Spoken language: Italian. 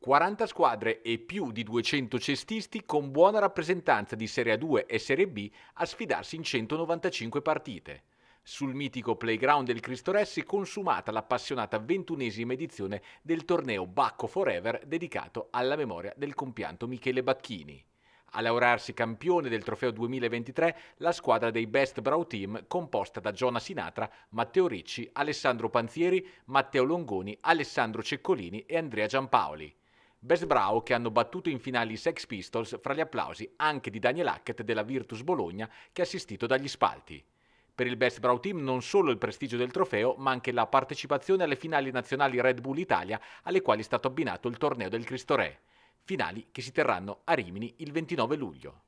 40 squadre e più di 200 cestisti con buona rappresentanza di Serie A2 e Serie B a sfidarsi in 195 partite. Sul mitico playground del Cristore si è consumata l'appassionata ventunesima edizione del torneo Bacco Forever dedicato alla memoria del compianto Michele Bacchini. A laurearsi campione del trofeo 2023 la squadra dei Best Brow Team composta da Giona Sinatra, Matteo Ricci, Alessandro Panzieri, Matteo Longoni, Alessandro Ceccolini e Andrea Giampaoli. Best Brau che hanno battuto in finale i Sex Pistols fra gli applausi anche di Daniel Hackett della Virtus Bologna che ha assistito dagli spalti. Per il Best Brau Team non solo il prestigio del trofeo, ma anche la partecipazione alle finali nazionali Red Bull Italia, alle quali è stato abbinato il torneo del Cristo Re. Finali che si terranno a Rimini il 29 luglio.